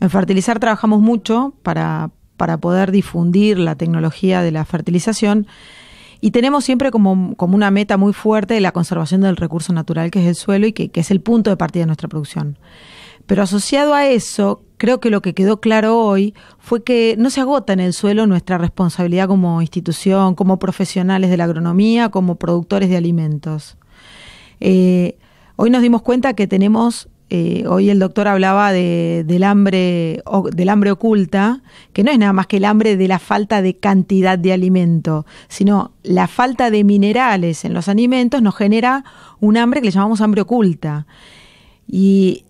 En Fertilizar trabajamos mucho para, poder difundir la tecnología de la fertilización y tenemos siempre como, una meta muy fuerte la conservación del recurso natural que es el suelo y que, es el punto de partida de nuestra producción. Pero asociado a eso, creo que lo que quedó claro hoy fue que no se agota en el suelo nuestra responsabilidad como institución, como profesionales de la agronomía, como productores de alimentos. Eh, hoy nos dimos cuenta que tenemos eh, hoy el doctor hablaba de, del, hambre, del hambre oculta, que no es nada más que el hambre de la falta de cantidad de alimento, sino la falta de minerales en los alimentos nos genera un hambre que le llamamos hambre oculta. Y,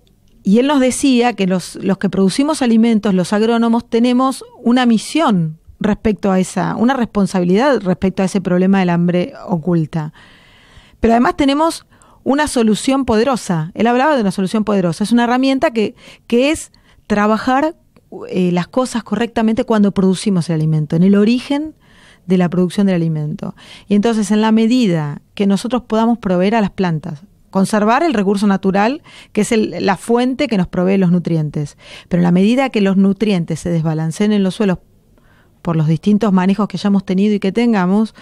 él nos decía que los, los que producimos alimentos, los agrónomos, tenemos una misión respecto a esa, una responsabilidad respecto a ese problema del hambre oculta. Pero además tenemos una solución poderosa. Él hablaba de una solución poderosa. Es una herramienta que, que es trabajar eh, las cosas correctamente cuando producimos el alimento, en el origen de la producción del alimento. Y entonces, en la medida que nosotros podamos proveer a las plantas, conservar el recurso natural, que es la fuente que nos provee los nutrientes, pero en la medida que los nutrientes se desbalanceen en los suelos por los distintos manejos que hayamos tenido y que tengamos,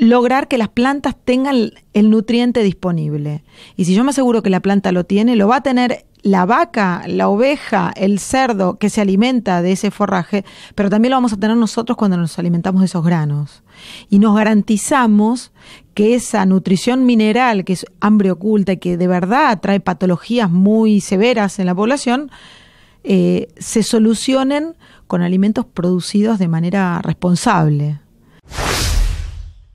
lograr que las plantas tengan el nutriente disponible. Y si yo me aseguro que la planta lo tiene, lo va a tener la vaca, la oveja, el cerdo que se alimenta de ese forraje, pero también lo vamos a tener nosotros cuando nos alimentamos de esos granos. Y nos garantizamos que esa nutrición mineral, que es hambre oculta y que de verdad trae patologías muy severas en la población, eh, se solucionen con alimentos producidos de manera responsable.